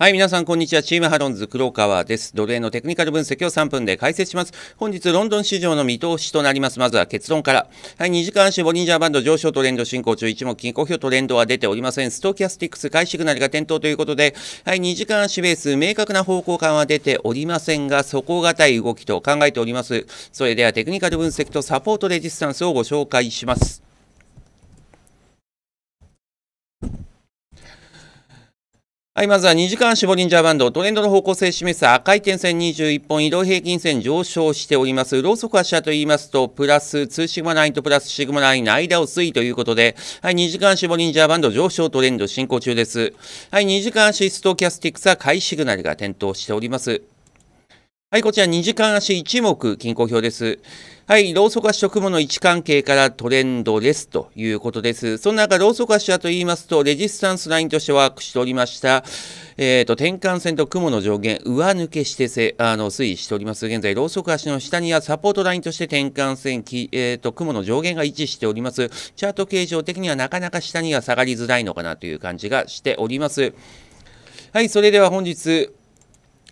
はい、皆さん、こんにちは。チームハロンズ黒川です。奴隷のテクニカル分析を3分で解説します。本日、ロンドン市場の見通しとなります。まずは結論から。はい、2時間足、ボリンジャーバンド上昇トレンド進行中、一目均衡表トレンドは出ておりません。ストーキャスティックス、買いシグナルが点灯ということで、はい、2時間足ベース、明確な方向感は出ておりませんが、底堅い動きと考えております。それでは、テクニカル分析とサポートレジスタンスをご紹介します。はい、まずは2時間絞リンジャーバンド、トレンドの方向性示す赤い点線21本、移動平均線上昇しております。ローソク足と言いますと、プラス2シグマラインとプラスシグマラインの間を推移ということで、はい、2時間絞リンジャーバンド上昇トレンド進行中です。はい、2時間足ストキャスティックスは買いシグナルが点灯しております。はい、こちら2時間足1目均衡表です。はい、ローソク足と雲の位置関係からトレンドですということです。その中、ローソク足はと言いますと、レジスタンスラインとしてワークしておりました、えーと、転換線と雲の上限、上抜けしてせあの推移しております。現在、ローソク足の下にはサポートラインとして転換線、きえーと雲の上限が位置しております。チャート形状的にはなかなか下には下がりづらいのかなという感じがしております。はい、それでは本日、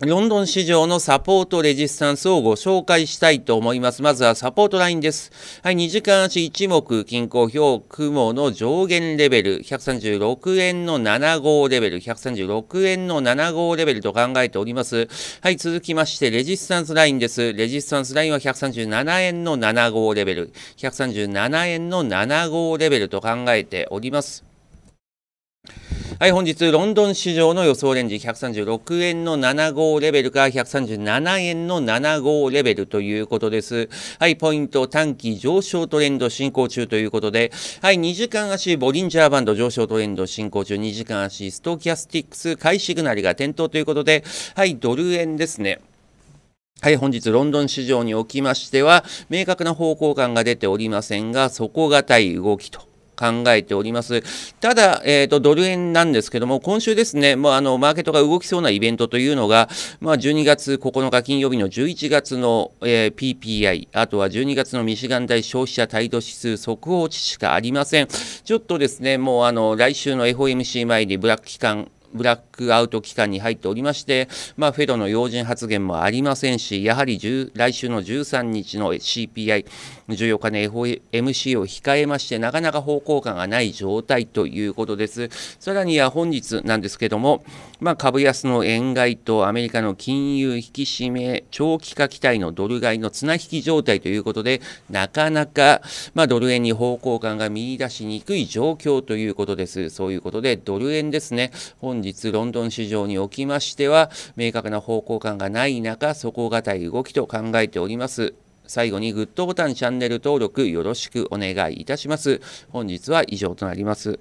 ロンドン市場のサポートレジスタンスをご紹介したいと思います。まずはサポートラインです。はい、2時間足1目均衡表、雲の上限レベル、136円の75レベル、136円の75レベルと考えております。はい、続きまして、レジスタンスラインです。レジスタンスラインは137円の75レベル、137円の75レベルと考えております。はい本日ロンドン市場の予想レンジ136円の75レベルか137円の75レベルということですはいポイント短期上昇トレンド進行中ということではい2時間足ボリンジャーバンド上昇トレンド進行中2時間足ストキャスティックス買いシグナルが点灯ということではいドル円ですねはい、本日ロンドン市場におきましては、明確な方向感が出ておりませんが、底堅い動きと考えております。ただ、えーと、ドル円なんですけども、今週ですね、まあ、あのマーケットが動きそうなイベントというのが、まあ、12月9日金曜日の11月の、えー、PPI、あとは12月のミシガン大消費者態度指数速報値しかありません。ちょっとですね、もうあの来週の FOMC 前にブラック期間ブラックアウト期間に入っておりまして、まあ、フェドの要人発言もありませんし、やはり来週の13日の CPI、14日の FOMC を控えまして、なかなか方向感がない状態ということです。さらには本日なんですけども、まあ、株安の円買いとアメリカの金融引き締め、長期化期待のドル買いの綱引き状態ということで、なかなか、まあ、ドル円に方向感が見出しにくい状況ということです。そういうことで、ドル円ですね。本本日ロンドン市場におきましては明確な方向感がない中底堅い動きと考えております最後にグッドボタンチャンネル登録よろしくお願いいたします本日は以上となります